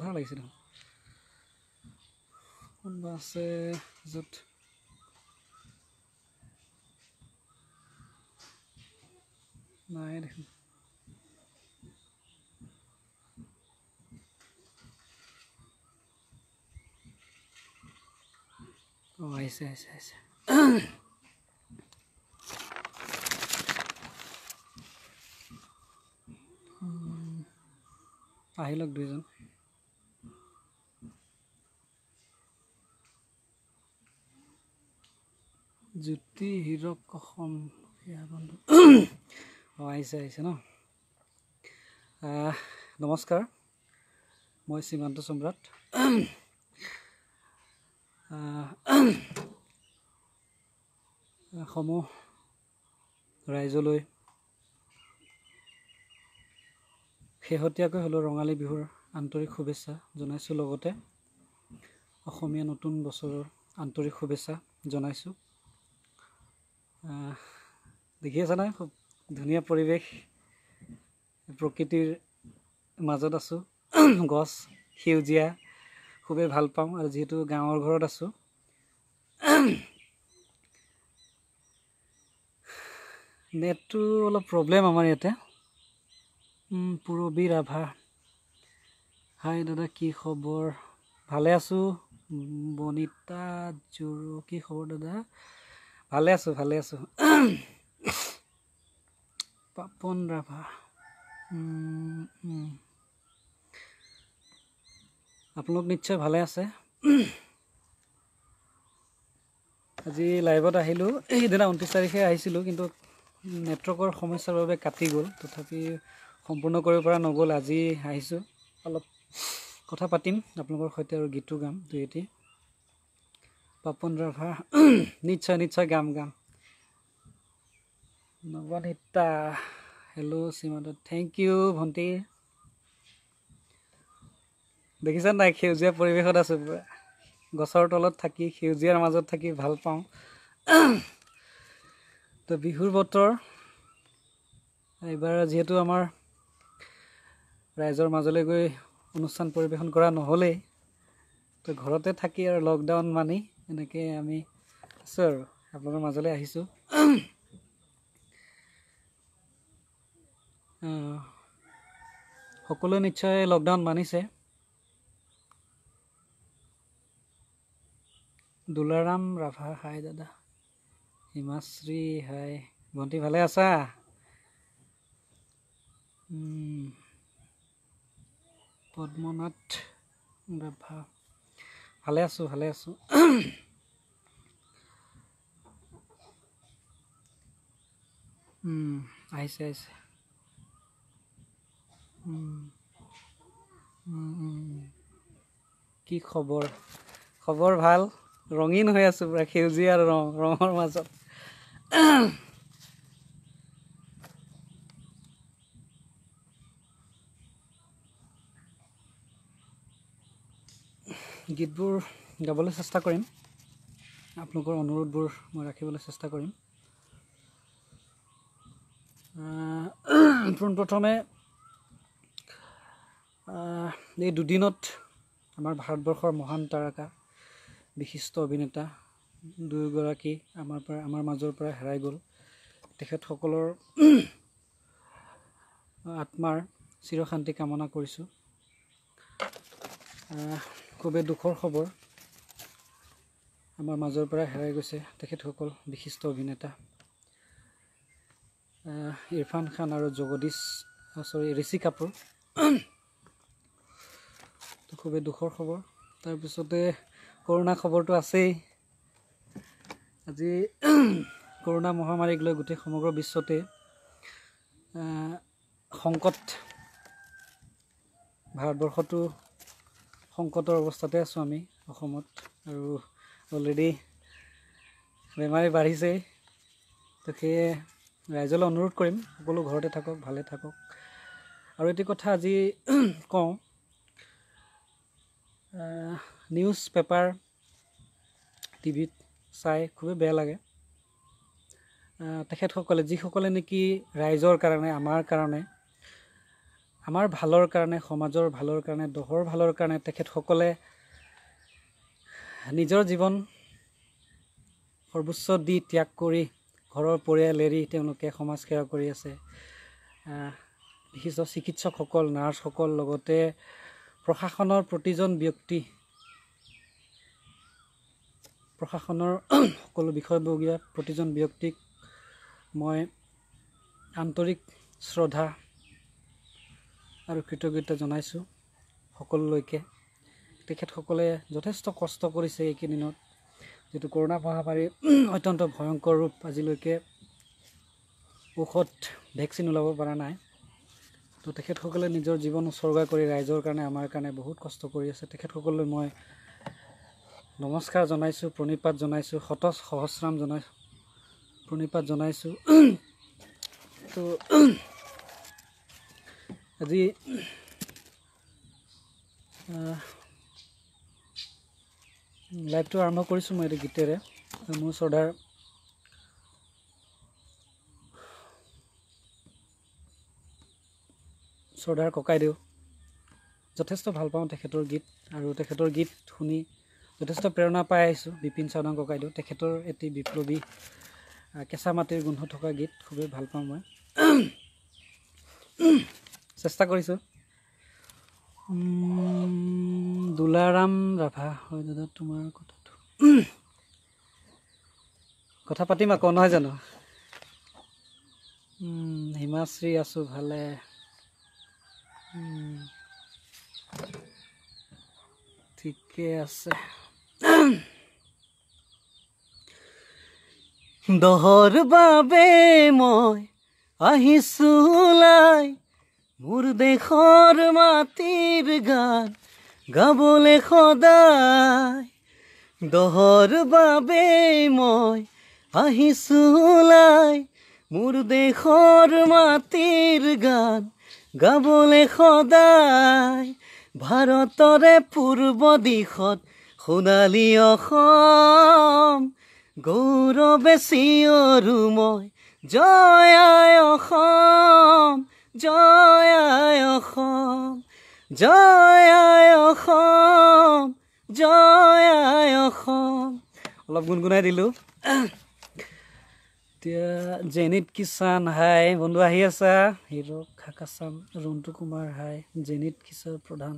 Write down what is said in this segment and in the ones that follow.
ভাড়া লাগিছে দেখোন কোনোবা আছে য'ত নাই দেখোন Oh, আহিছে আহিছে আহিছে আহিলক দুইজন জ্যোতি হিৰক অসম বন্ধু অঁ আহিছে আহিছে ন নমস্কাৰ মই সীমান্ত সম্ৰাট সমূহ ৰাইজলৈ শেহতীয়াকৈ হ'লেও ৰঙালী বিহুৰ আন্তৰিক শুভেচ্ছা জনাইছোঁ লগতে অসমীয়া নতুন বছৰৰ আন্তৰিক শুভেচ্ছা জনাইছোঁ দেখি আছে নহয় খুব ধুনীয়া পৰিৱেশ প্ৰকৃতিৰ মাজত আছোঁ গছ সেউজীয়া খুবেই ভাল পাওঁ আৰু যিহেতু গাঁৱৰ ঘৰত আছোঁ নেটটো অলপ প্ৰব্লেম আমাৰ ইয়াতে পূৰবী ৰাভা হাই দাদা কি খবৰ ভালে আছোঁ বনিতা জুৰু কি খবৰ দাদা ভালে আছোঁ ভালে আছোঁ পাপন ৰাভা আপোনালোক নিশ্চয় ভালে আছে আজি লাইভত আহিলোঁ সেইদিনা ঊনত্ৰিছ তাৰিখে আহিছিলোঁ কিন্তু নেটৱৰ্কৰ সমস্যাৰ বাবে কাটি গ'ল তথাপি সম্পূৰ্ণ কৰিব পৰা নগ'ল আজি আহিছোঁ অলপ কথা পাতিম আপোনালোকৰ সৈতে আৰু গীতটো গাম দুই এটি পাপনৰ ঘৰ নিশ্চয় নিশ্চয় গাম গাম Nabanita hello' Srimanta thank you ভণ্টি দেখিছা নাই সেউজীয়া পৰিৱেশত আছোঁ পূৰা গছৰ তলত থাকি সেউজীয়াৰ মাজত থাকি ভাল পাওঁ তো বিহুৰ বতৰ এইবাৰ যিহেতু আমাৰ ৰাইজৰ মাজলৈ গৈ অনুষ্ঠান পৰিৱেশন কৰা নহ'লেই তো ঘৰতে থাকি আৰু লকডাউন মানি এনেকে আমি আছোঁ আৰু আপোনালোকৰ মাজলৈ আহিছোঁ সকলোৱে নিশ্চয় লকডাউন মানিছে দুলাৰাম ৰাভা হাই দাদা হিমাশ্ৰী হাই ভণ্টি ভালে আছা পদ্মনাথ ৰাভা ভালে আছোঁ ভালে আছোঁ আহিছে আহিছে কি খবৰ খবৰ ভাল ৰঙীন হৈ আছোঁ পূৰা সেউজীয়া ৰং ৰঙৰ মাজত গীতবোৰ গাবলৈ চেষ্টা কৰিম আপোনালোকৰ অনুৰোধবোৰ মই ৰাখিবলৈ চেষ্টা কৰিম পোনপ্ৰথমে এই দুদিনত আমাৰ ভাৰতবৰ্ষৰ মহান তাৰকা বিশিষ্ট অভিনেতা দুয়োগৰাকী আমাৰ পৰা আমাৰ মাজৰ পৰা হেৰাই গ'ল তেখেতসকলৰ আত্মাৰ চিৰশান্তি কামনা কৰিছোঁ খুবেই দুখৰ খবৰ আমাৰ মাজৰ পৰা হেৰাই গৈছে তেখেতসকল বিশিষ্ট অভিনেতা ইৰফান খান আৰু জগদীশ চৰি ঋষি কাপুৰ খুবেই দুখৰ খবৰ তাৰপিছতে কৰোণা খবৰটো আছেই আজি কৰোণা মহামাৰীক লৈ গোটেই সমগ্ৰ বিশ্বতে সংকট ভাৰতবৰ্ষটো সংকটৰ অৱস্থাতে আছোঁ আমি অসমত আৰু অলৰেডি বেমাৰী বাঢ়িছেই তো সেয়ে ৰাইজলৈ অনুৰোধ কৰিম সকলো ঘৰতে থাকক ভালে থাকক আৰু এটি কথা আজি কওঁ নিউজ পেপাৰ টিভিত চাই খুবেই বেয়া লাগে তেখেতসকলে যিসকলে নেকি ৰাইজৰ কাৰণে আমাৰ কাৰণে আমাৰ ভালৰ কাৰণে সমাজৰ ভালৰ কাৰণে দহৰ ভালৰ কাৰণে তেখেতসকলে নিজৰ জীৱন সৰ্বোচ্চ দি ত্যাগ কৰি ঘৰৰ পৰিয়াল এৰি তেওঁলোকে সমাজসেৱা কৰি আছে বিশিষ্ট চিকিৎসকসকল নাৰ্ছসকল লগতে প্ৰশাসনৰ প্ৰতিজন ব্যক্তি প্ৰশাসনৰ সকলো বিষয়বৰ্গীয়া প্ৰতিজন ব্যক্তিক মই আন্তৰিক শ্ৰদ্ধা আৰু কৃতজ্ঞতা জনাইছোঁ সকলোলৈকে তেখেতসকলে যথেষ্ট কষ্ট কৰিছে এইকেইদিনত যিটো কৰোণা মহামাৰী অত্যন্ত ভয়ংকৰ ৰূপ আজিলৈকে ঔষধ ভেকচিন ওলাব পৰা নাই তো তেখেতসকলে নিজৰ জীৱন উচৰ্গা কৰি ৰাইজৰ কাৰণে আমাৰ কাৰণে বহুত কষ্ট কৰি আছে তেখেতসকললৈ মই নমস্কাৰ জনাইছোঁ প্ৰণিপাত জনাইছোঁ সত সহস্ৰাম জনাই প্ৰণিপাত জনাইছোঁ তো আজি লাইভটো আৰম্ভ কৰিছোঁ মই এইটো গীতেৰে মোৰ শ্ৰদ্ধাৰ শ্ৰদ্ধাৰ ককাইদেউ যথেষ্ট ভাল পাওঁ তেখেতৰ গীত আৰু তেখেতৰ গীত শুনি যথেষ্ট প্ৰেৰণা পাই আহিছোঁ বিপিন চাওদাং ককাইদেউ তেখেতৰ এটি বিপ্লৱী কেঁচা মাটিৰ গোন্ধ থকা গীত খুবেই ভাল পাওঁ মই চেষ্টা কৰিছোঁ দুলাৰাম ৰাভা হয় দাদা তোমাৰ কথাটো কথা পাতিম আকৌ নহয় জানো হিমাশ্ৰী আছোঁ ভালে ঠিকে আছে দহৰ বাবে মই আহিছোঁ ওলাই মোর দেশর মাতির গান গাবলে সদায় দহর বাবে ময় আহি সুলাই মোর দেশর মাতির গান গাবলে সদায় ভারতরে পূর্ব দিশত সোনালি অসম গৌরবে চিয়রু ময় জয় অসম জয় অসম জয় অসম জয় অসম অলপ গুণগুণাই দিলোঁ এতিয়া জেনিত কিষাণ হাই বন্ধু আহি আছা হিৰ খাকাচাম ৰন্তু কুমাৰ হাই জেনিত কিশোৰ প্ৰধান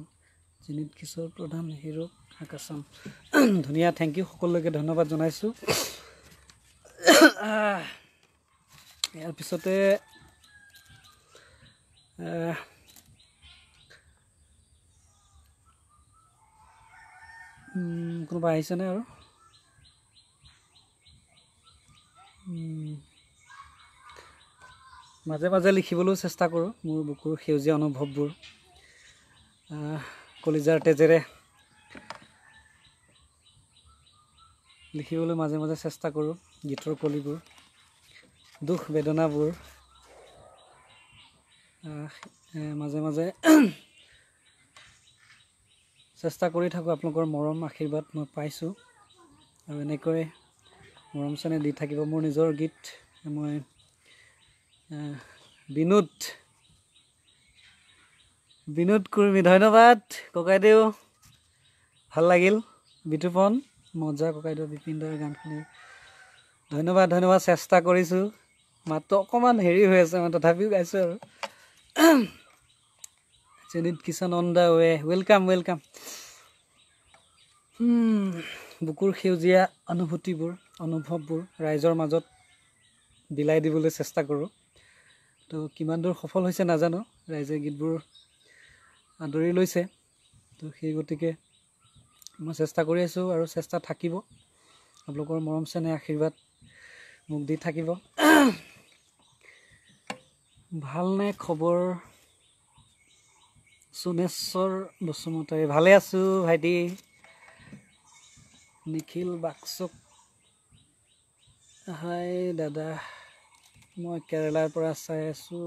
জেনিত কিশোৰ প্ৰধান হিৰ খাকাচাম ধুনীয়া থেংক ইউ সকলোকে ধন্যবাদ জনাইছোঁ ইয়াৰ পিছতে Eh, mm, কোনোবা আহিছেনে আৰু মাজে মাজে লিখিবলৈও চেষ্টা কৰোঁ মোৰ বুকুৰ সেউজীয়া অনুভৱবোৰ কলিজাৰ তেজেৰে লিখিবলৈ মাজে মাজে চেষ্টা কৰোঁ গীতৰ কলিবোৰ দুখ বেদনাবোৰ মাজে মাজে চেষ্টা কৰি থাকোঁ আপোনালোকৰ মৰম আশীৰ্বাদ মই পাইছোঁ আৰু এনেকৈ মৰম চেনেহ দি থাকিব মোৰ নিজৰ গীত মই বিনোদ বিনোদ কুৰ্মী ধন্যবাদ ককাইদেউ ভাল লাগিল বিতুপন মজা ককাইদেউ বিপিনদাৰ গানখিনি ধন্যবাদ ধন্যবাদ চেষ্টা কৰিছোঁ মাত্ৰ অকণমান হেৰি হৈ আছে মই তথাপিও গাইছোঁ আৰু Jenit Kishan on the way welcome welcome বুকুৰ সেউজীয়া অনুভূতিবোৰ অনুভৱবোৰ ৰাইজৰ মাজত বিলাই দিবলৈ চেষ্টা কৰোঁ তো কিমান দূৰ সফল হৈছে নাজানো ৰাইজে গীতবোৰ আদৰি লৈছে তো সেই গতিকে মই চেষ্টা কৰি আছোঁ আৰু চেষ্টা থাকিব আপোনালোকৰ মৰম চেনেহ আশীৰ্বাদ মোক দি থাকিব ভালনে খবৰ সোমেশ্বৰ বসুমতাৰী ভালে আছোঁ ভাইটি নিখিল বাক্সক হাই দাদা মই কেৰেলাৰ পৰা চাই আছোঁ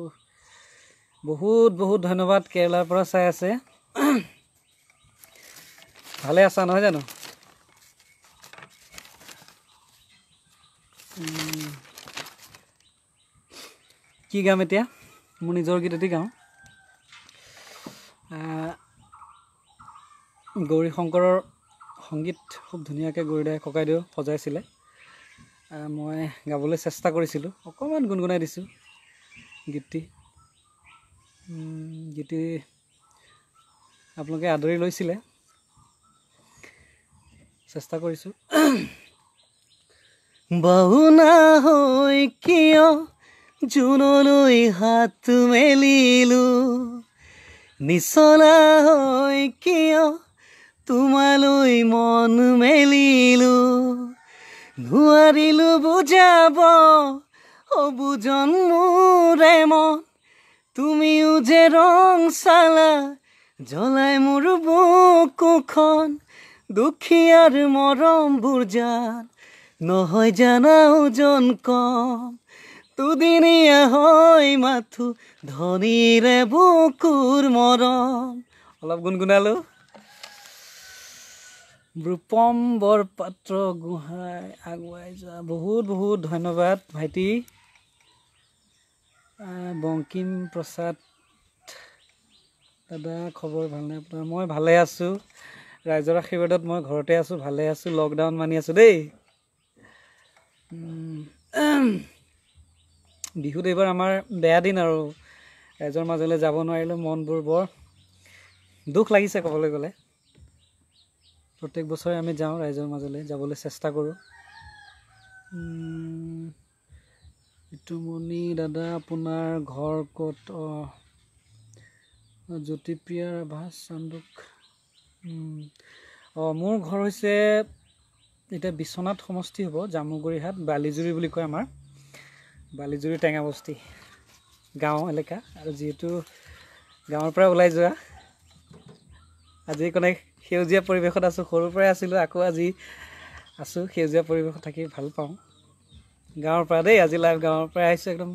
বহুত বহুত ধন্যবাদ কেৰেলাৰ পৰা চাই আছে ভালে আছা নহয় জানো কি গাম এতিয়া মোৰ নিজৰ গীততে গাওঁ গৌৰী শংকৰৰ সংগীত খুব ধুনীয়াকৈ গৌৰীদায়ে ককাইদেউ সজাইছিলে মই গাবলৈ চেষ্টা কৰিছিলোঁ অকণমান গুণগুণাই দিছোঁ গীতটি গীতটি আপোনালোকে আদৰি লৈছিলে চেষ্টা কৰিছোঁ বহুনা হৈ কিয় জুনলৈ হাত মেলিলোঁ নিচলা হৈ কিয় তোমালৈ মন মেলিলো নোৱাৰিলোঁ বুজাব অবুজন মোৰে মন তুমিও যে ৰং চালা জ্বলাই মোৰ বুকুখন আৰু মৰম বুৰজান নহয় জানা ওজন কম দুদিনীয়া হৈ মাথো ধনীৰে বুকুৰ মৰম অলপ গুণগুণালো ৰূপম বৰপাত্ৰ গোহাঁই আগুৱাই যোৱা বহুত বহুত ধন্যবাদ ভাইটি বংকিম প্ৰসাদ দাদা খবৰ ভালনে আপোনাৰ মই ভালে আছোঁ ৰাইজৰ আশীৰ্বাদত মই ঘৰতে আছোঁ ভালে আছোঁ লকডাউন মানি আছোঁ দেই বিহুত এইবাৰ আমাৰ বেয়া দিন আৰু ৰাইজৰ মাজলৈ যাব নোৱাৰিলোঁ মনবোৰ বৰ দুখ লাগিছে ক'বলৈ গ'লে প্ৰত্যেক বছৰে আমি যাওঁ ৰাইজৰ মাজলৈ যাবলৈ চেষ্টা কৰোঁ ঋতুমণি দাদা আপোনাৰ ঘৰ ক'ত অঁ জ্যোতিপ্ৰিয়াৰ আভাস চান্দুক অঁ মোৰ ঘৰ হৈছে এতিয়া বিশ্বনাথ সমষ্টি হ'ব জামুগুৰিহাট বালিজুৰি বুলি কয় আমাৰ বালিজুৰি টেঙা বস্তি গাঁও এলেকা আৰু যিহেতু গাঁৱৰ পৰা ওলাই যোৱা আজি কোনে সেউজীয়া পৰিৱেশত আছোঁ সৰুৰ পৰাই আছিলোঁ আকৌ আজি আছোঁ সেউজীয়া পৰিৱেশত থাকি ভাল পাওঁ গাঁৱৰ পৰা দেই আজি লাইভ গাঁৱৰ পৰা আহিছোঁ একদম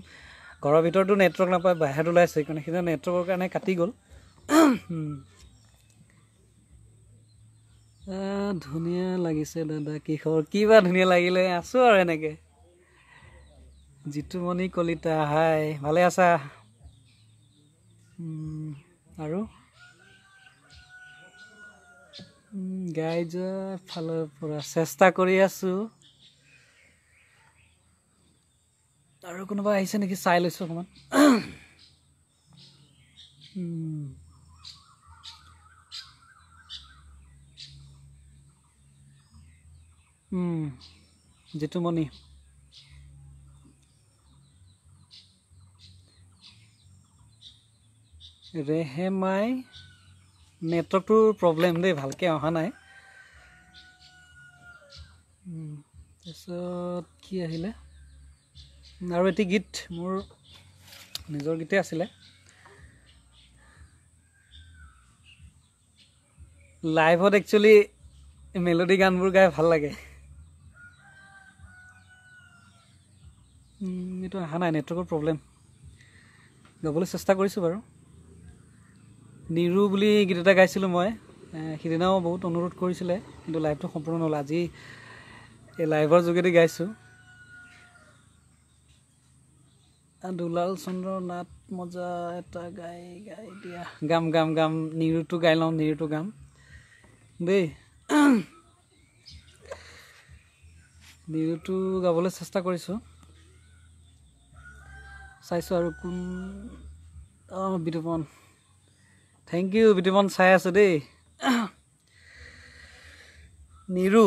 ঘৰৰ ভিতৰতো নেটৱৰ্ক নাপায় বাহিৰত ওলাইছোঁ সেইকাৰণে সেইদিনা নেটৱৰ্কৰ কাৰণে কাটি গ'ল ধুনীয়া লাগিছে দাদা কি খবৰ কিবা ধুনীয়া লাগিলে আছোঁ আৰু এনেকৈ জিতুমণি কলিতা হাই ভালে আছা আৰু গাই যোৱা ফালৰ পৰা চেষ্টা কৰি আছো আৰু কোনোবা আহিছে নেকি চাই লৈছো অকণমান জিতুমণি ৰেহেমাই নেটৱৰ্কটো প্ৰব্লেম দেই ভালকৈ অহা নাই তাৰপিছত কি আহিলে আৰু এটি গীত মোৰ নিজৰ গীতেই আছিলে লাইভত একচুৱেলি মেলডি গানবোৰ গাই ভাল লাগে এইটো অহা নাই নেটৱৰ্কৰ প্ৰব্লেম গাবলৈ চেষ্টা কৰিছোঁ বাৰু নিৰু বুলি গীত এটা গাইছিলোঁ মই সিদিনাও বহুত অনুৰোধ কৰিছিলে কিন্তু লাইভটো সম্পূৰ্ণ নহ'ল আজি এই লাইভৰ যোগেদি গাইছোঁ দুলাল চন্দ্ৰ নাট মজা এটা গাই গাই দিয়া গাম গাম গাম নিৰুটো গাই লওঁ নিৰুটো গাম দেই নিৰুটো গাবলৈ চেষ্টা কৰিছোঁ চাইছোঁ আৰু কোন অঁ বিতুপন থেংক ইউ বিদ্যমান চাই আছো দেই নিৰু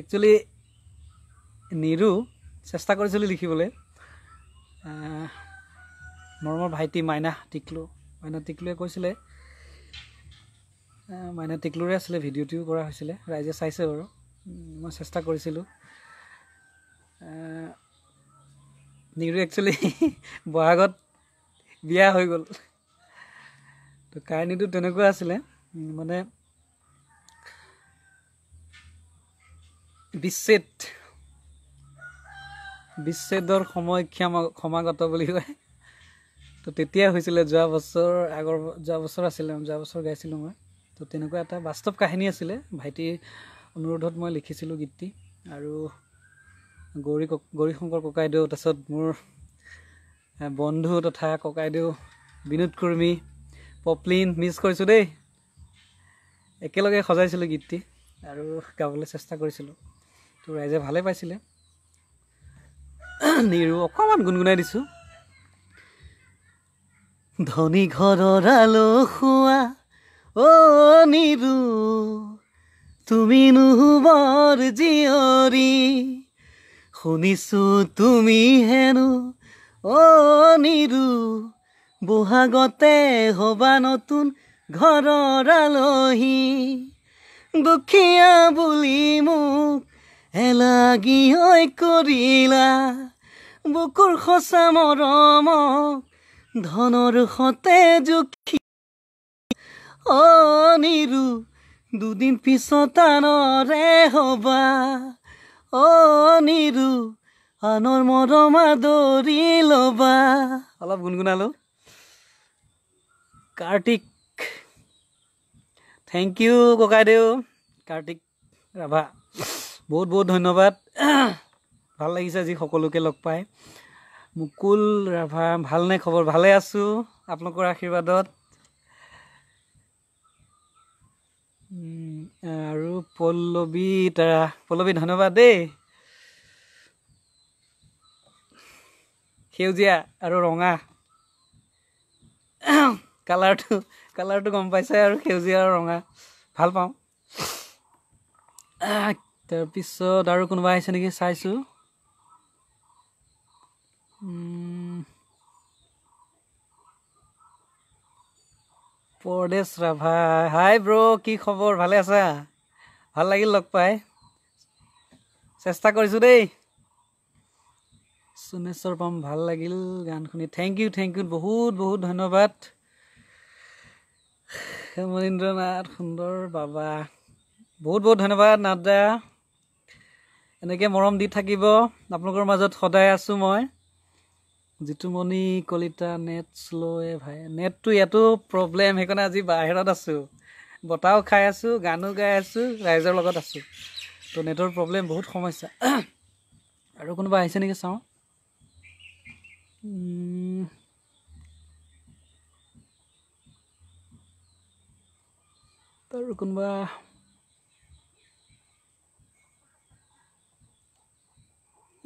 একচুৱেলি নিৰু চেষ্টা কৰিছিলোঁ লিখিবলৈ মৰমৰ ভাইটি মাইনা টিকলু মাইনা টিকলুৱে কৈছিলে মাইনা টিকলুৰে আছিলে ভিডিঅ'টিও কৰা হৈছিলে ৰাইজে চাইছে বাৰু মই চেষ্টা কৰিছিলোঁ নিৰু একচুৱেলি বহাগত বিয়া হৈ গ'ল তো কাহিনীটো তেনেকুৱা আছিলে মানে বিচ্ছেদ বিচ্ছেদৰ সময় ক্ষমা সমাগত বুলি কয় তো তেতিয়া হৈছিলে যোৱা বছৰ আগৰ যোৱা বছৰ আছিলে যোৱা বছৰ গাইছিলোঁ মই তো তেনেকুৱা এটা বাস্তৱ কাহিনী আছিলে ভাইটিৰ অনুৰোধত মই লিখিছিলোঁ গীতটি আৰু গৌৰী গৌৰীশংকৰ ককাইদেউ তাৰপিছত মোৰ বন্ধু তথা ককাইদেউ বিনোদ কুৰ্মী পপলিন মিছ কৰিছোঁ দেই একেলগে সজাইছিলোঁ গীতটি আৰু গাবলৈ চেষ্টা কৰিছিলোঁ তো ৰাইজে ভালে পাইছিলে নিৰু অকণমান গুণগুণাই দিছোঁ ধনী ঘৰৰ অ নিৰু তুমি নোহোবৰ জীয়ৰী শুনিছোঁ তুমি হেনো অ নিৰু বহাগতে হবা নতুন ঘৰৰ আলহী দুখীয়া বুলি মোক এলাগি হৈ কৰিলা বুকুৰ সঁচা মৰম ধনৰ সতে জোখী অ নিৰু দুদিন পিছত আনৰে হবা অ নিৰু আনৰ মৰমা ল'বা অলপ গুণগুণালোঁ কাৰ্তিক থেংক ইউ ককাইদেউ কাৰ্তিক ৰাভা বহুত বহুত ধন্যবাদ ভাল লাগিছে আজি সকলোকে লগ পাই মুকুল ৰাভা ভালনে খবৰ ভালে আছোঁ আপোনালোকৰ আশীৰ্বাদত আৰু পল্লৱী তাৰা পল্লৱী ধন্যবাদ দেই সেউজীয়া আৰু ৰঙা কালাৰটো কালাৰটো গম পাইছে আৰু সেউজীয়া আৰু ৰঙা ভাল পাওঁ তাৰপিছত আৰু কোনোবা আহিছে নেকি চাইছোঁ পৰদেশ ৰাভা হাই ব্ৰ কি খবৰ ভালে আছা ভাল লাগিল লগ পাই চেষ্টা কৰিছোঁ দেই সোণেশ্বৰ পাম ভাল লাগিল গান শুনি থেংক ইউ থেংক ইউ বহুত বহুত ধন্যবাদ হেমৰিন্দ্ৰ নাথ সুন্দৰ বাবা বহুত বহুত ধন্যবাদ নাথদা এনেকৈ মৰম দি থাকিব আপোনালোকৰ মাজত সদায় আছোঁ মই যিটো মণি কলিতা নেট শ্ল' এ ভাই নেটটো ইয়াতো প্ৰব্লেম সেইকাৰণে আজি বাহিৰত আছোঁ বতাহো খাই আছোঁ গানো গাই আছোঁ ৰাইজৰ লগত আছোঁ ত' নেটৰ প্ৰব্লেম বহুত সমস্যা আৰু কোনোবা আহিছে নেকি চাওঁ আৰু কোনোবা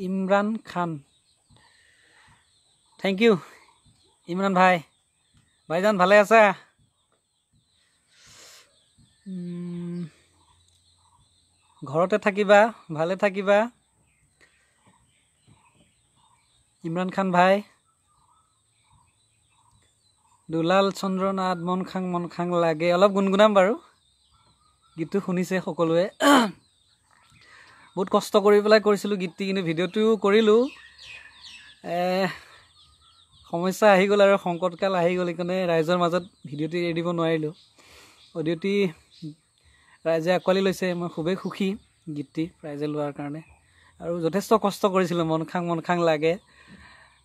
ইমৰাণ খান থেংক ইউ ইমৰাণ ভাই ভাইজান ভালে আছা ঘৰতে থাকিবা ভালে থাকিবা ইমৰান খান ভাই দুলাল চন্দ্ৰ নাথ মন খাং মন খাং লাগে অলপ গুণগুণাম বাৰু গীতটো শুনিছে সকলোৱে বহুত কষ্ট কৰি পেলাই কৰিছিলোঁ গীতটি কিন্তু ভিডিঅ'টো কৰিলোঁ সমস্যা আহি গ'ল আৰু সংকটকাল আহি গ'ল সেইকাৰণে ৰাইজৰ মাজত ভিডিঅ'টি এৰি দিব নোৱাৰিলোঁ অডিঅ'টি ৰাইজে আঁকোৱালি লৈছে মই খুবেই সুখী গীতটি ৰাইজে লোৱাৰ কাৰণে আৰু যথেষ্ট কষ্ট কৰিছিলোঁ মন খাং মন খাং লাগে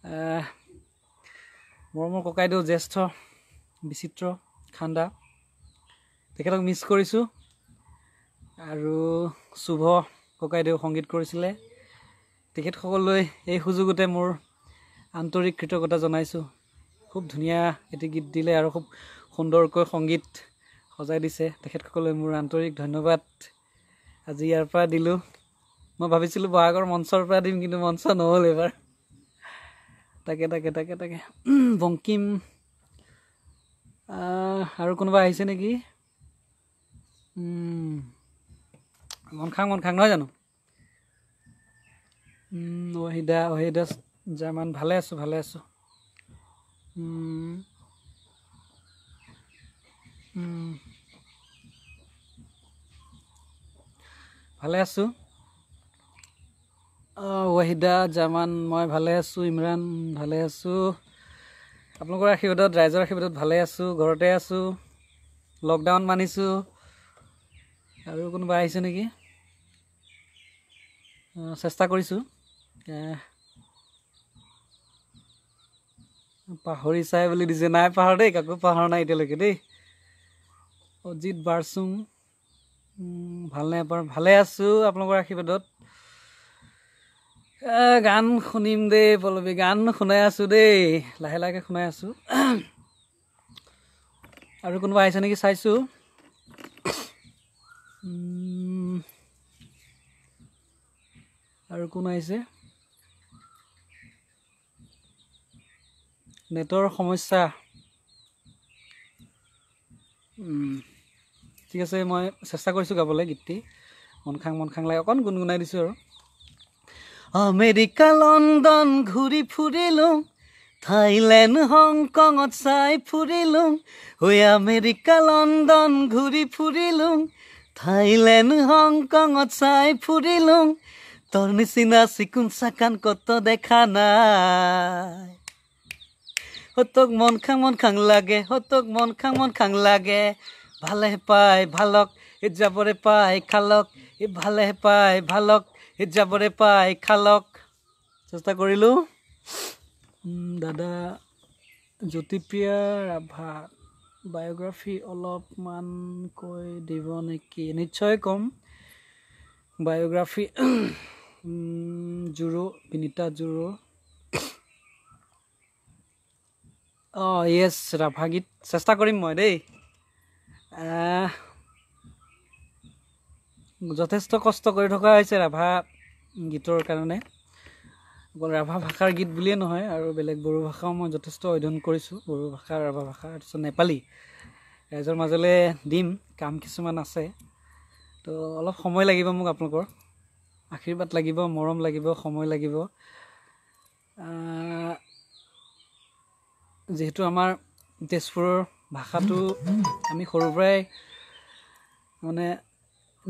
মৰমৰ ককাইদেউ জ্যেষ্ঠ বিচিত্ৰ খান্দা তেখেতক মিছ কৰিছোঁ আৰু শুভ ককাইদেউ সংগীত কৰিছিলে তেখেতসকললৈ এই সুযোগতে মোৰ আন্তৰিক কৃতজ্ঞতা জনাইছোঁ খুব ধুনীয়া এটি গীত দিলে আৰু খুব সুন্দৰকৈ সংগীত সজাই দিছে তেখেতসকললৈ মোৰ আন্তৰিক ধন্যবাদ আজি ইয়াৰ পৰা দিলোঁ মই ভাবিছিলোঁ বহাগৰ মঞ্চৰ পৰা দিম কিন্তু মঞ্চ নহ'ল এইবাৰ তাকে তাকে তাকে তাকে বংকিম আৰু কোনোবা আহিছে নেকি মন খাং মন খাং নহয় জানো অহিদা অহিদা জাৰ্মান ভালে আছোঁ ভালে আছোঁ ভালে আছোঁ ৱাহিদা জামান মই ভালে আছোঁ ইমৰাণ ভালে আছোঁ আপোনালোকৰ আশীৰ্বাদত ৰাইজৰ আশীৰ্বাদত ভালে আছোঁ ঘৰতে আছোঁ লকডাউন মানিছোঁ আৰু কোনোবা আহিছে নেকি চেষ্টা কৰিছোঁ পাহৰি চাই বুলি দিছে নাই পাহৰ দেই কাকো পাহৰ নাই এতিয়ালৈকে দেই অজিত বাৰচুং ভাল নাই পাৰ ভালে আছোঁ আপোনালোকৰ আশীৰ্বাদত গান শুনিম দেই পল্লৱী গান শুনাই আছোঁ দেই লাহে লাহেকৈ শুনাই আছোঁ আৰু কোনোবা আহিছে নেকি চাইছোঁ আৰু কোন আহিছে নেটৰ সমস্যা ঠিক আছে মই চেষ্টা কৰিছোঁ গাবলৈ গীতটি মন খাং মন খাং লাগে অকণ গুণগুণাই দিছোঁ আৰু আমেরিকা লণ্ডন ঘূৰি ফুৰিলোঁ থাইলেণ্ড হংকঙত চাই ফুৰিলোঁ ঐ আমেৰিকা লণ্ডন ঘূৰি ফুৰিলোঁ থাইলেণ্ড হংকঙত চাই ফুৰিলোঁ তোর নিচিনা চিকুন চাকান কত দেখা নাই হতক মন খাং মন খাং লাগে হতক মন খাং মন খাং লাগে ভালে পায় ভালক এ যাবৰে পায় খালক এ ভালে পায় ভালক এত যাবৰে পাই খালক চেষ্টা কৰিলোঁ দাদা জ্যোতিপ্ৰিয়া ৰাভা বায়োগ্ৰাফি অলপমান কই দিব নেকি নিশ্চয় কম বায়োগ্ৰাফি জুৰু বিনীতা জুৰু অঁ য়েছ ৰাভা গীত চেষ্টা কৰিম মই দেই যথেষ্ট কষ্ট কৰি থকা হৈছে ৰাভা গীতৰ কাৰণে অকল ৰাভা ভাষাৰ গীত বুলিয়েই নহয় আৰু বেলেগ বড়ো ভাষাও মই যথেষ্ট অধ্যয়ন কৰিছোঁ বড়ো ভাষা ৰাভা ভাষা তাৰপিছত নেপালী ৰাইজৰ মাজলৈ দিম কাম কিছুমান আছে তো অলপ সময় লাগিব মোক আপোনালোকৰ আশীৰ্বাদ লাগিব মৰম লাগিব সময় লাগিব যিহেতু আমাৰ তেজপুৰৰ ভাষাটো আমি সৰুৰ পৰাই মানে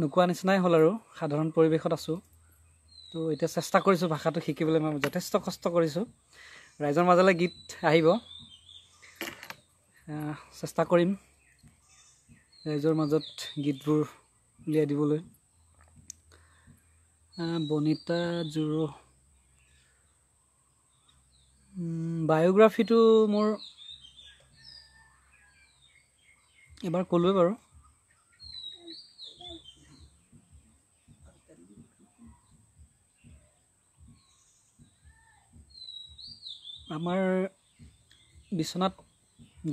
নোকোৱা নিচিনাই হ'ল আৰু সাধাৰণ পৰিৱেশত আছোঁ তো এতিয়া চেষ্টা কৰিছোঁ ভাষাটো শিকিবলৈ মই যথেষ্ট কষ্ট কৰিছোঁ ৰাইজৰ মাজলৈ গীত আহিব চেষ্টা কৰিম ৰাইজৰ মাজত গীতবোৰ উলিয়াই দিবলৈ বনিতা জুৰো বায়'গ্ৰাফিটো মোৰ এবাৰ ক'লোৱে বাৰু আমাৰ বিশ্বনাথ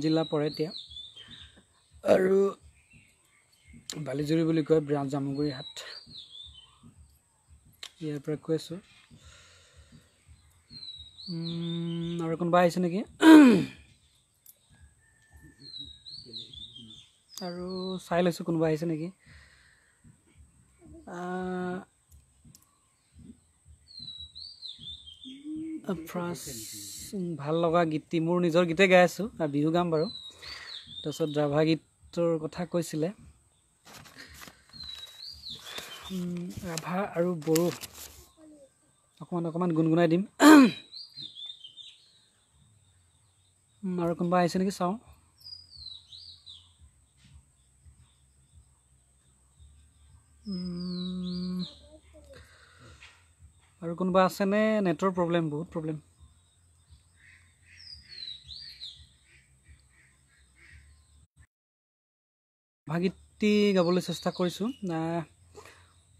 জিলা পৰে এতিয়া আৰু বালিজুৰি বুলি কয় ব্ৰাঞ্চ হাট ইয়াৰ পৰা কৈ আছোঁ আৰু কোনোবা আহিছে নেকি আৰু চাই লৈছোঁ কোনোবা আহিছে নেকি ভাল লগা গীতটি মোৰ নিজৰ গীতেই গাই আছোঁ আৰু বিহু গাম বাৰু তাৰপিছত ৰাভা গীতটোৰ কথা কৈছিলে ৰাভা আৰু বড়ো অকণমান অকণমান গুণগুণাই দিম আৰু কোনোবা আহিছে নেকি চাওঁ আৰু কোনোবা আছেনে নেটৰ প্ৰব্লেম বহুত প্ৰব্লেম ভাগিত্ৰী গাবলৈ চেষ্টা কৰিছোঁ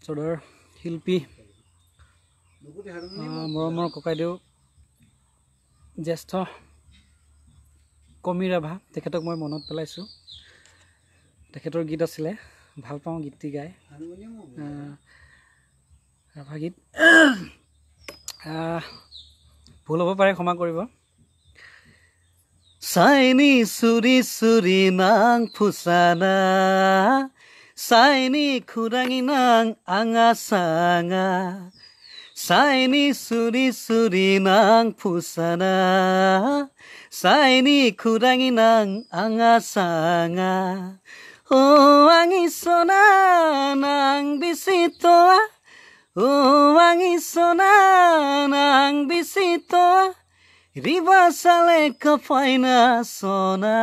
চৰ্দাৰ শিল্পী মৰমৰ ককাইদেউ জ্যেষ্ঠ কমি ৰাভা তেখেতক মই মনত পেলাইছোঁ তেখেতৰ গীত আছিলে ভাল পাওঁ গীতটি গায় ৰাভাগীত ভুল হ'ব পাৰে ক্ষমা কৰিব চাইনি চুৰি চুৰি নাং ফুচানা চাইনি খুৰাঙি নাং আঙা চাঙা চাইনি চুৰি চুৰি নাং ফুচানা চাইনি খুৰাঙি নাং আঙা চাঙা অঙি চনা নাং বিচিত Uwangi sonanang bisito Riba sale kafaina sona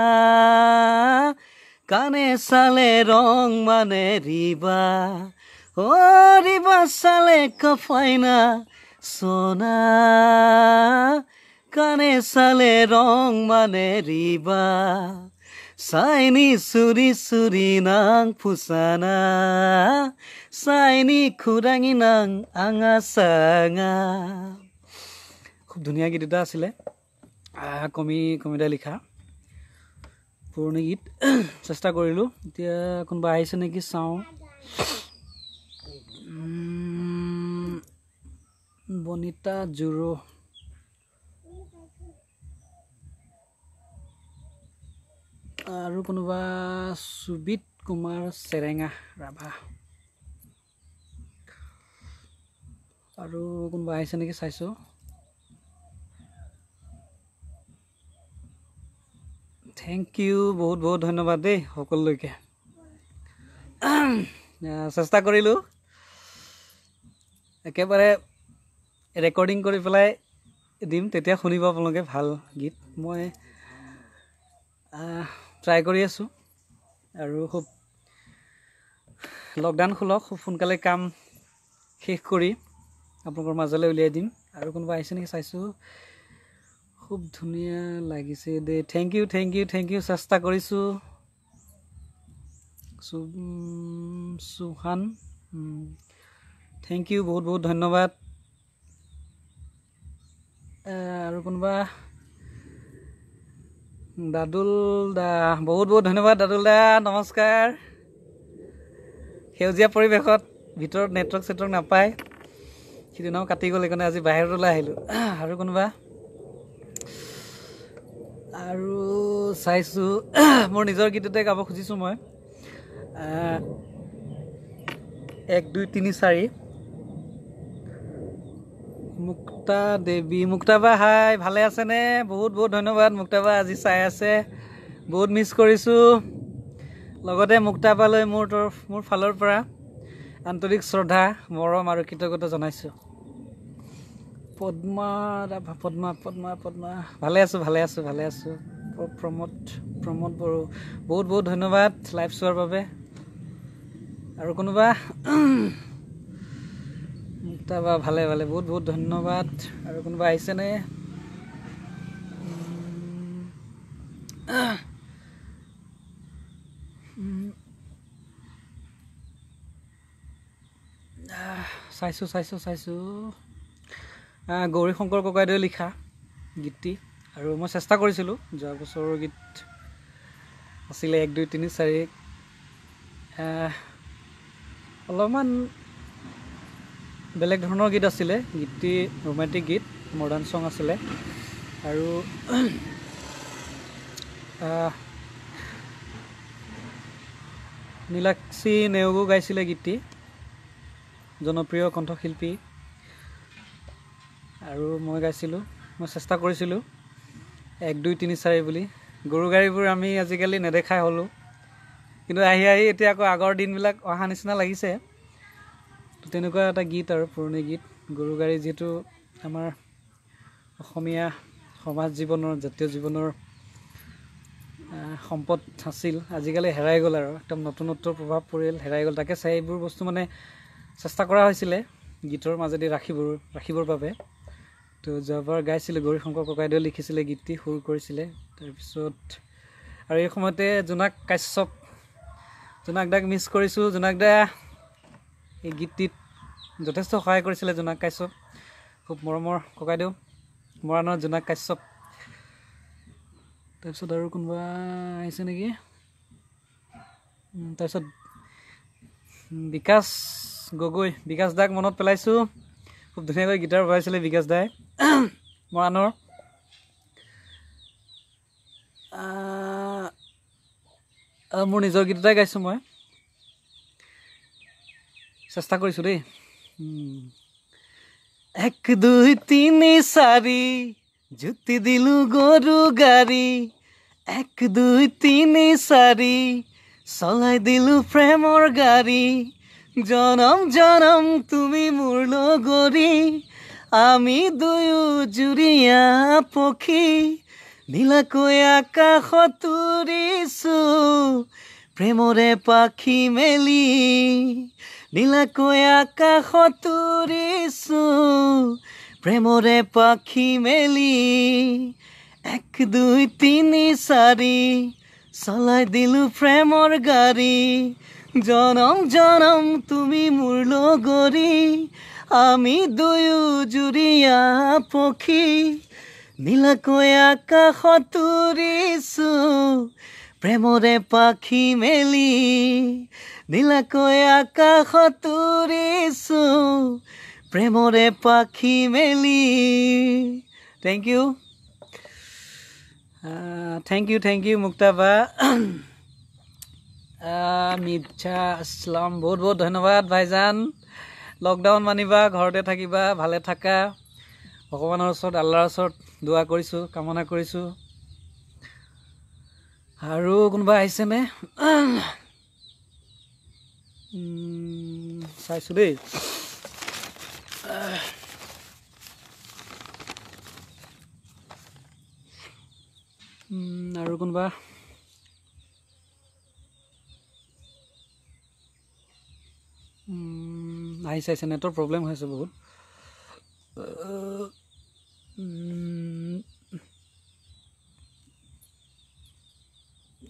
Kane sale rong mane riba O riba sale kafaina sona Kane sale rong mane riba চাইনি চুৰি চুৰি নাং ফুচানা চাইনি খুৰাঙি নাং আঙা চাঙা খুব ধুনীয়া গীত এটা আছিলে কমি কমিতাই লিখা পুৰণি গীত চেষ্টা কৰিলোঁ এতিয়া কোনোবা আহিছে নেকি চাওঁ বনিতা জুৰ আৰু কোনোবা সুবিত কুমাৰ চেৰেঙা ৰাভা আৰু কোনোবা আহিছে নেকি চাইছোঁ থেংক ইউ বহুত বহুত ধন্যবাদ দেই সকলোকে চেষ্টা কৰিলোঁ একেবাৰে ৰেকৰ্ডিং কৰি পেলাই দিম তেতিয়া শুনিব আপোনালোকে ভাল গীত মই ট্ৰাই কৰি আছোঁ আৰু খুব লকডাউন খোলক খুব সোনকালে কাম শেষ কৰি আপোনালোকৰ মাজলৈ উলিয়াই দিম আৰু কোনোবা আহিছে নেকি চাইছোঁ খুব ধুনীয়া লাগিছে দে thank you thank you thank you চেষ্টা কৰিছোঁ চুহান থেংক ইউ বহুত বহুত ধন্যবাদ আৰু কোনোবা দাদুল দা বহুত বহুত ধন্যবাদ দাদুল দা নমস্কাৰ সেউজীয়া পৰিৱেশত ভিতৰত নেটৱৰ্ক চেটৱৰ্ক নাপায় সিদিনাও কাটি গ'ল সেইকাৰণে আজি বাহিৰত ওলাই আহিলোঁ আৰু কোনোবা আৰু চাইছোঁ মোৰ নিজৰ গীততে গাব খুজিছোঁ মই এক দুই তিনি চাৰি মোক মুক্তা দেৱী মুক্তাবা হাই ভালে আছেনে বহুত বহুত ধন্যবাদ মুক্তাবা আজি চাই আছে বহুত মিছ কৰিছোঁ লগতে মুক্তাবালৈ মোৰ তৰফ মোৰ ফালৰ পৰা আন্তৰিক শ্ৰদ্ধা মৰম আৰু কৃতজ্ঞতা জনাইছোঁ পদ্মা পদ্মা পদ্মা পদ্মা ভালে আছোঁ ভালে আছোঁ ভালে আছোঁ প্ৰমোদ প্ৰমোদ বড়ো বহুত বহুত ধন্যবাদ লাইভ চোৱাৰ বাবে আৰু কোনোবা তাৰপৰা ভালে ভালে বহুত বহুত ধন্যবাদ আৰু কোনোবা আহিছেনে চাইছোঁ চাইছোঁ চাইছোঁ গৌৰী শংকৰ ককাইদেৱে লিখা গীতটি আৰু মই চেষ্টা কৰিছিলোঁ যোৱা বছৰৰ গীত আছিলে এক দুই তিনি চাৰি অলপমান বেলেগ ধৰণৰ গীত আছিলে গীতটি ৰোমেণ্টিক গীত মডাৰ্ণ ছং আছিলে আৰু নীলাক্ষী নেওগো গাইছিলে গীতটি জনপ্ৰিয় কণ্ঠশিল্পী আৰু মই গাইছিলোঁ মই চেষ্টা কৰিছিলোঁ এক দুই তিনি চাৰি বুলি গৰু গাড়ীবোৰ আমি আজিকালি নেদেখাই হ'লোঁ কিন্তু আহি আহি এতিয়া আকৌ আগৰ দিনবিলাক অহা নিচিনা লাগিছে তো তেনেকুৱা এটা গীত আৰু পুৰণি গীত গৰু গাড়ী যিহেতু আমাৰ অসমীয়া সমাজ জীৱনৰ জাতীয় জীৱনৰ সম্পদ আছিল আজিকালি হেৰাই গ'ল আৰু একদম নতুনত্ব প্ৰভাৱ পৰিল হেৰাই গ'ল তাকে চাই এইবোৰ বস্তু মানে চেষ্টা কৰা হৈছিলে গীতৰ মাজেদি ৰাখিবৰ ৰাখিবৰ বাবে তো যোৱাবাৰ গাইছিলোঁ গৌৰীশংকৰ ককাইদেউ লিখিছিলে গীতটি সুৰ কৰিছিলে তাৰপিছত আৰু এই সময়তে জোনাক কাশ্যপ জোনাক দাক মিছ কৰিছোঁ জোনাক দা এই গীতটিত যথেষ্ট সহায় কৰিছিলে জোনাক কাশ্যপ খুব মৰমৰ ককাইদেউ মৰাণৰ জোনাক কাশ্যপ তাৰপিছত আৰু কোনোবা আহিছে নেকি তাৰপিছত বিকাশ গগৈ বিকাশ দাক মনত পেলাইছোঁ খুব ধুনীয়াকৈ গীটাৰ বজাইছিলে বিকাশ দাই মৰাণৰ মোৰ নিজৰ গীত এটাই গাইছোঁ মই চেষ্টা করছো দেই এক দুই তিনি চাৰি জুতি দিল গৰু গাড়ী এক দুই তিনি চাৰি চলাই দিল প্ৰেমৰ গাড়ী জনম জনম তুমি মোৰ লগৰী আমি দুয়ো জুড়িয়া পক্ষী নীলাকৈ আকাশত উৰিছো প্ৰেমৰে পাখি মেলি নীলাকৈ আকাশত উৰিছোঁ প্ৰেমৰে পাখি মেলি এক দুই তিনি চাৰি চলাই দিলোঁ প্ৰেমৰ গাড়ী জনম জনম তুমি মোৰ লগৰী আমি দুয়ো জুৰিয়া পক্ষী নীলাকৈ আকাশত উৰিছোঁ প্ৰেমৰে পাখি মেলি নীলাকৈ আকাশ তৰিছোঁ প্ৰেমৰে পাখি মেলি thank you thank you thank you Mukta বা মিথা ইছলাম বহুত বহুত ধন্যবাদ ভাইজান লকডাউন মানিবা ঘৰতে থাকিবা ভালে থাকা ভগৱানৰ ওচৰত আল্লাৰ ওচৰত দোৱা কৰিছোঁ কামনা কৰিছোঁ আৰু কোনোবা আহিছেনে চাইছোঁ দেই আৰু কোনোবা আহি চাইছে নেটৰ প্ৰব্লেম হৈছে বহুত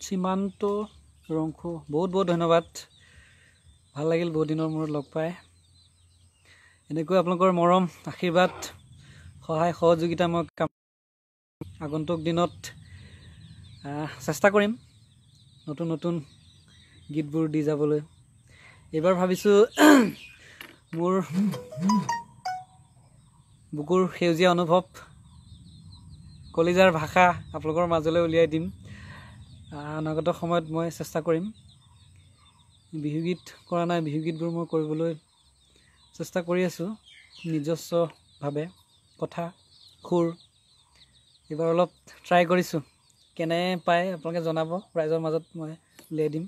সীমান্ত ৰংশ বহুত বহুত ধন্যবাদ ভাল লাগিল বহুত দিনৰ মূৰত লগ পাই এনেকৈ আপোনালোকৰ মৰম আশীৰ্বাদ সহায় সহযোগিতা মই কাম আগন্তুক দিনত চেষ্টা কৰিম নতুন নতুন গীতবোৰ দি যাবলৈ এইবাৰ ভাবিছোঁ মোৰ বুকুৰ সেউজীয়া অনুভৱ কলিজাৰ ভাষা আপোনালোকৰ মাজলৈ উলিয়াই দিম অনাগত সময়ত মই চেষ্টা কৰিম বিহুগীত কৰা নাই বিহু গীতবোৰ মই কৰিবলৈ চেষ্টা কৰি আছোঁ নিজস্বভাৱে কথা সুৰ এইবাৰ অলপ ট্ৰাই কৰিছোঁ কেনে পায় আপোনালোকে জনাব ৰাইজৰ মাজত মই উলিয়াই দিম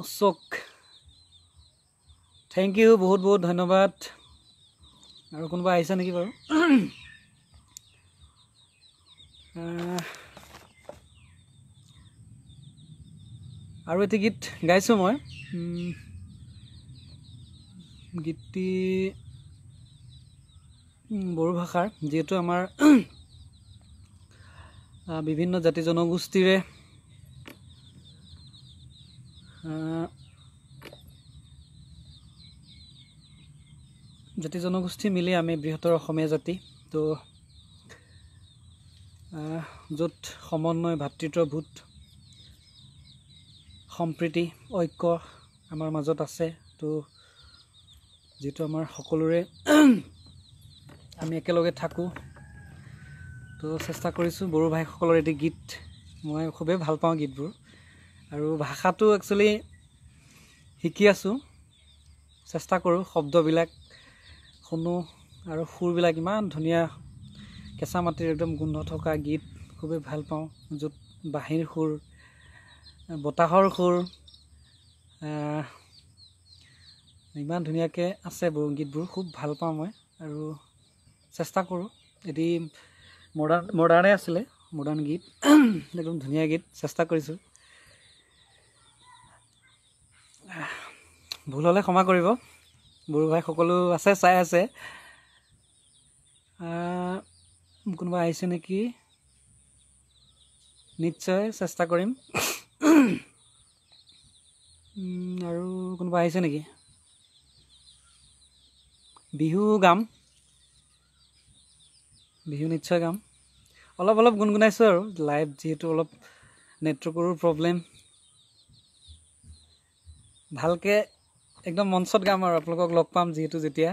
অশোক থেংক ইউ বহুত বহুত ধন্যবাদ আৰু কোনোবা আহিছে নেকি বাৰু আৰু এটি গীত গাইছোঁ মই গীতটি বড়ো ভাষাৰ যিহেতু আমাৰ বিভিন্ন জাতি জনগোষ্ঠীৰে জাতি জনগোষ্ঠী মিলি আমি বৃহত্তৰ অসমীয়া জাতি ত' য'ত সমন্বয় ভাতৃত্ববোধ সম্প্ৰীতি ঐক্য আমাৰ মাজত আছে তো যিটো আমাৰ সকলোৰে আমি একেলগে থাকোঁ তো চেষ্টা কৰিছোঁ বড়ো ভাইসকলৰ এটি গীত মই খুবেই ভাল পাওঁ গীতবোৰ আৰু ভাষাটো একচুৱেলি শিকি আছোঁ চেষ্টা কৰোঁ শব্দবিলাক শুনো আৰু সুৰবিলাক ইমান ধুনীয়া কেঁচা মাটিৰ একদম গোন্ধ থকা গীত খুবেই ভাল পাওঁ য'ত বাঁহীৰ সুৰ বতাহৰ সুৰ ইমান ধুনীয়াকৈ আছে বৰ গীতবোৰ খুব ভাল পাওঁ মই আৰু চেষ্টা কৰোঁ এটি মডাৰ্ণ মডাৰ্ণে আছিলে মডাৰ্ণ গীত একদম ধুনীয়া গীত চেষ্টা কৰিছোঁ ভুল হ'লে ক্ষমা কৰিব বড়ো ভাই সকলো আছে চাই আছে কোনোবা আহিছে নেকি নিশ্চয় চেষ্টা কৰিম আৰু কোনোবা আহিছে নেকি বিহু গাম বিহু নিশ্চয় গাম অলপ অলপ গুণগুণাইছোঁ আৰু লাইভ যিহেতু অলপ নেটৱৰ্কৰো প্ৰব্লেম ভালকৈ একদম মঞ্চত গাম আৰু আপোনালোকক লগ পাম যিহেতু যেতিয়া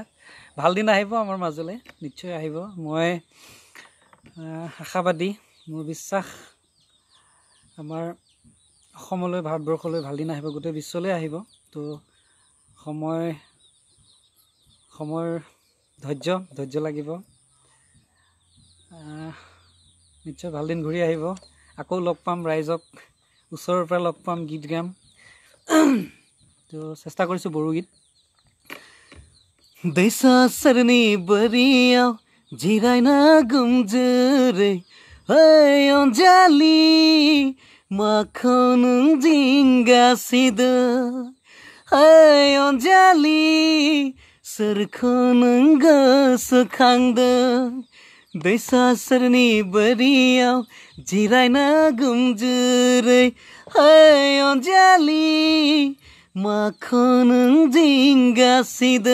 ভাল দিন আহিব আমাৰ মাজলৈ নিশ্চয় আহিব মই আশাবাদী মোৰ বিশ্বাস আমাৰ অসমলৈ ভাৰতবৰ্ষলৈ ভালদিন আহিব গোটেই বিশ্বলৈ আহিব তো সময় সময়ৰ ধৈৰ্য ধৈৰ্য লাগিব নিশ্চয় ভালদিন ঘূৰি আহিব আকৌ লগ পাম ৰাইজক ওচৰৰ পৰা লগ পাম গীত গাম তো চেষ্টা কৰিছোঁ বড়ো গীত 마커는진가시드 하연자리 서르코는 거스캉드 दैसासरनी बरिया जिरायना गुमजुरै हायो जाली माखन जिंगा सिद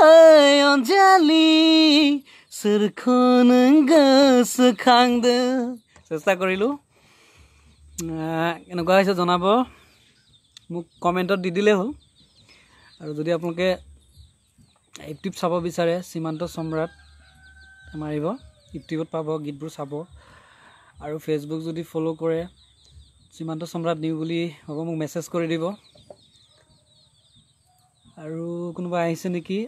हायो जाली सरखन गस करिलु এনেকুৱা হৈছে জনাব মোক কমেণ্টত দি দিলেই হ'ল আৰু যদি আপোনালোকে ইউটিউব চাব বিচাৰে সীমান্ত সম্ৰাট মাৰিব ইউটিউবত পাব গীতবোৰ চাব আৰু ফেচবুক যদি ফ'ল' কৰে সীমান্ত সম্ৰাট নিউ বুলি হ'ব মোক মেছেজ কৰি দিব আৰু কোনোবা আহিছে নেকি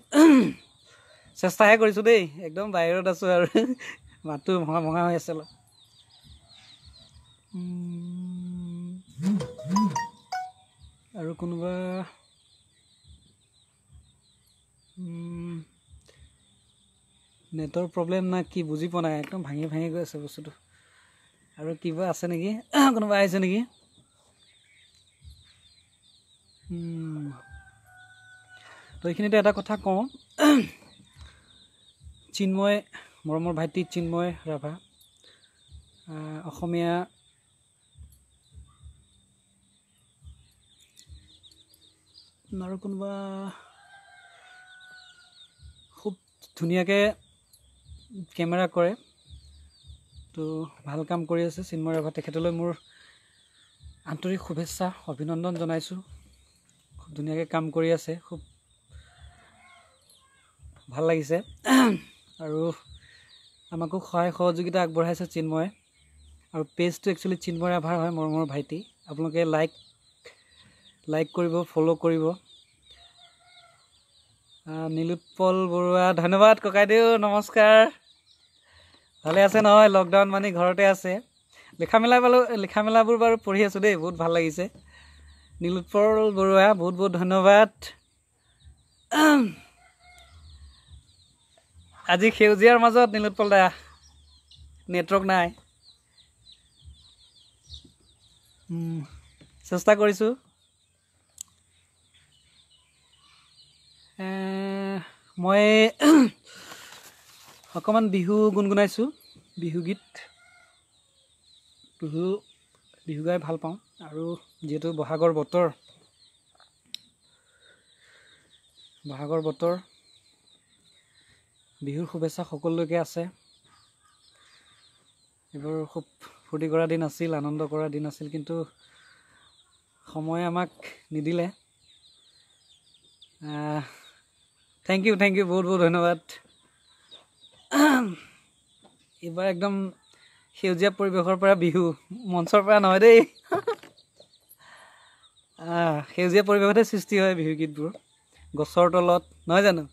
চেষ্টাহে কৰিছোঁ দেই একদম বাহিৰত আছোঁ আৰু মাতটো ভঙা ভঙা হৈ আছে অলপ আৰু কোনোবা নেটৰ প্ৰব্লেম নাই কি বুজি পোৱা নাই একদম ভাঙি ভাঙি গৈ আছে বস্তুটো আৰু কিবা আছে নেকি কোনোবা আহিছে নেকি তো এইখিনিতে এটা কথা কওঁ চিন্ময় মৰমৰ ভাইটি চিন্ময় ৰাভা অসমীয়া আৰু কোনোবা খুব ধুনীয়াকৈ কেমেৰা কৰে তো ভাল কাম কৰি আছে চিন্ময় ৰাভা তেখেতলৈ মোৰ আন্তৰিক শুভেচ্ছা অভিনন্দন জনাইছোঁ খুব ধুনীয়াকৈ কাম কৰি আছে খুব ভাল লাগিছে আৰু আমাকো সহায় সহযোগিতা আগবঢ়াইছে চিন্ময়ে আৰু পেজটো একচুৱেলি চিন্ময় ৰাভাৰ হয় মৰমৰ ভাইটি আপোনালোকে লাইক লাইক কৰিব ফ'ল' কৰিব নীলোৎপল বৰুৱা ধন্যবাদ ককাইদেউ নমস্কাৰ ভালে আছে নহয় লকডাউন মানি ঘৰতে আছে লিখা মেলা বাৰু লিখা মেলাবোৰ বাৰু পঢ়ি আছোঁ দেই বহুত ভাল লাগিছে নীলোৎপল বৰুৱা বহুত বহুত ধন্যবাদ আজি সেউজীয়াৰ মাজত নীলোৎপল দা নেটৱৰ্ক নাই চেষ্টা কৰিছোঁ মই অকণমান বিহু গুণগুণাইছোঁ বিহুগীত বিহু বিহু গাই ভাল পাওঁ আৰু যিহেতু বহাগৰ বতৰ বহাগৰ বতৰ বিহুৰ শুভেচ্ছা সকলোকে আছে এইবোৰ খুব ফূৰ্তি কৰা দিন আছিল আনন্দ কৰা দিন আছিল কিন্তু সময়ে আমাক নিদিলে থেংক ইউ থেংক ইউ বহুত বহুত ধন্যবাদ এইবাৰ একদম সেউজীয়া পৰিৱেশৰ পৰা বিহু মঞ্চৰ পৰা নহয় দেই সেউজীয়া পৰিৱেশতে সৃষ্টি হয় বিহু গীতবোৰ গছৰ তলত নহয় জানো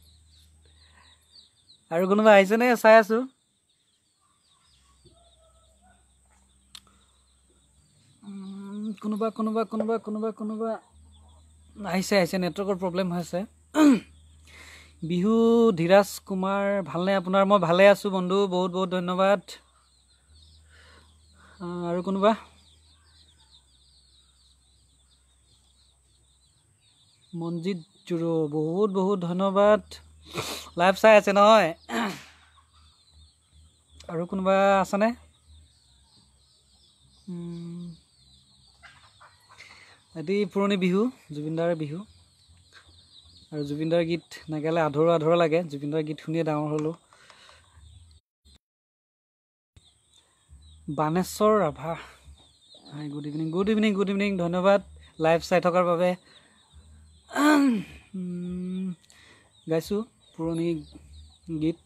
আৰু কোনোবা আহিছেনে চাই আছোঁ কোনোবা কোনোবা কোনোবা কোনোবা কোনোবা আহিছে আহিছে নেটৱৰ্কৰ প্ৰব্লেম হৈছে বিহু ধীৰাজ কুমাৰ ভালনে আপোনাৰ মই ভালে আছোঁ বন্ধু বহুত বহুত ধন্যবাদ আৰু কোনোবা মনজিত জুৰু বহুত বহুত ধন্যবাদ লাইভ চাই আছে নহয় আৰু কোনোবা আছেনে এটি পুৰণি বিহু জুবিনদাৰ বিহু আৰু জুবিনদাৰ গীত নাগালে আধৰুৱা আধৰুৱা লাগে জুবিনদাৰ গীত শুনিয়ে ডাঙৰ হ'লোঁ Baneswar Rabha hi good evening good evening good evening ধন্যবাদ লাইভ চাই থকাৰ বাবে গাইছোঁ পুৰণি গীত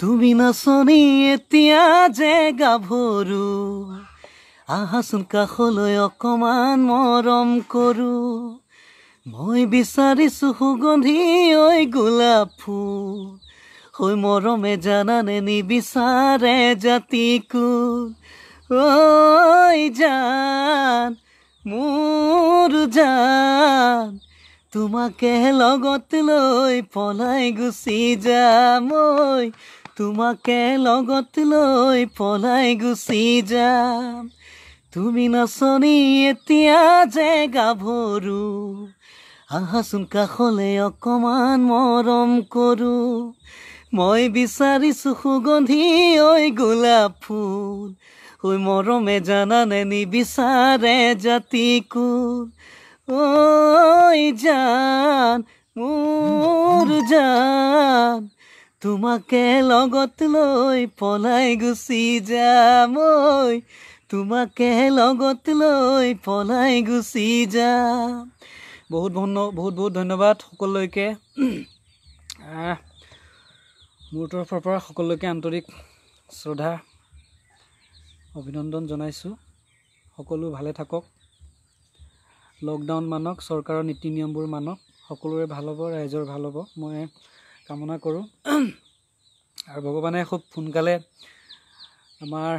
তুমি নাচনি এতিয়া যে গাভৰু আহাচোন কাষলৈ অকণমান মৰম কৰোঁ মই বিচাৰিছো সুগন্ধি ঐ গোলাপ ফুল হৈ মৰমে জানানে নিবিচাৰে জাতিকুল ঐ জান মোৰ জান তোমাকে লগত লৈ পলাই গুচি যা মই তোমাকে লগত লৈ পলাই গুচি যাম তুমি নচনি এতিয়া যে গাভৰু আহাচোন কাষলে অকণমান মৰম কৰোঁ মই বিচাৰিছোঁ সুগন্ধি ঐ গোলাপ ফুল ঐ মৰমে জানানে নিবিচাৰে জাতি জাতিকো ঐ জান মোৰ জান তোমাকে লগত লৈ পলাই গুচি যাম তোমাকে লগত লৈ পলাই গুচি যাম বহুত বহুত বহুত ধন্যবাদ সকলোকে মোৰ তৰফৰ পৰা সকলোকে আন্তৰিক শ্ৰদ্ধা অভিনন্দন জনাইছোঁ সকলো ভালে থাকক লকডাউন মানক চৰকাৰৰ নীতি নিয়মবোৰ মানক সকলোৰে ভাল হ'ব ৰাইজৰ ভাল হ'ব মই কামনা কৰোঁ আৰু ভগৱানে খুব সোনকালে আমাৰ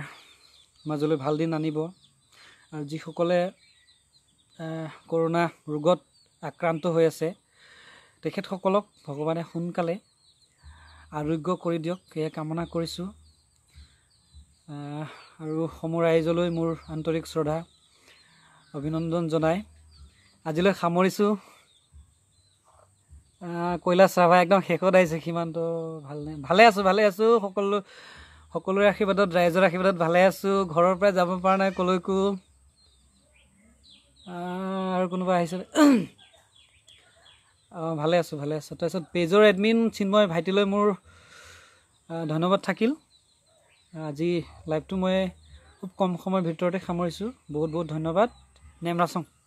মাজলৈ ভাল দিন আনিব আৰু যিসকলে কৰোণা ৰোগত আক্ৰান্ত হৈ আছে তেখেতসকলক ভগৱানে সোনকালে আৰোগ্য কৰি দিয়ক সেয়া কামনা কৰিছোঁ আৰু সমূহ ৰাইজলৈ মোৰ আন্তৰিক শ্ৰদ্ধা অভিনন্দন জনাই আজিলৈ সামৰিছোঁ কয়লা ৰাভা একদম শেষত আহিছে ভাল নাই ভালে আছোঁ ভালে আছোঁ সকলো সকলোৰে আশীৰ্বাদত ৰাইজৰ আশীৰ্বাদত ভালে আছোঁ ঘৰৰ পৰা যাব পৰা নাই কলৈকো আৰু কোনোবা আহিছে অঁ ভালে আছোঁ ভালে আছোঁ তাৰপিছত পেজৰ এডমিন চিন্ময় ভাইটিলৈ মোৰ ধন্যবাদ থাকিল আজি লাইভটো মই খুব কম সময়ৰ ভিতৰতে সামৰিছোঁ বহুত বহুত ধন্যবাদ নেমৰাচং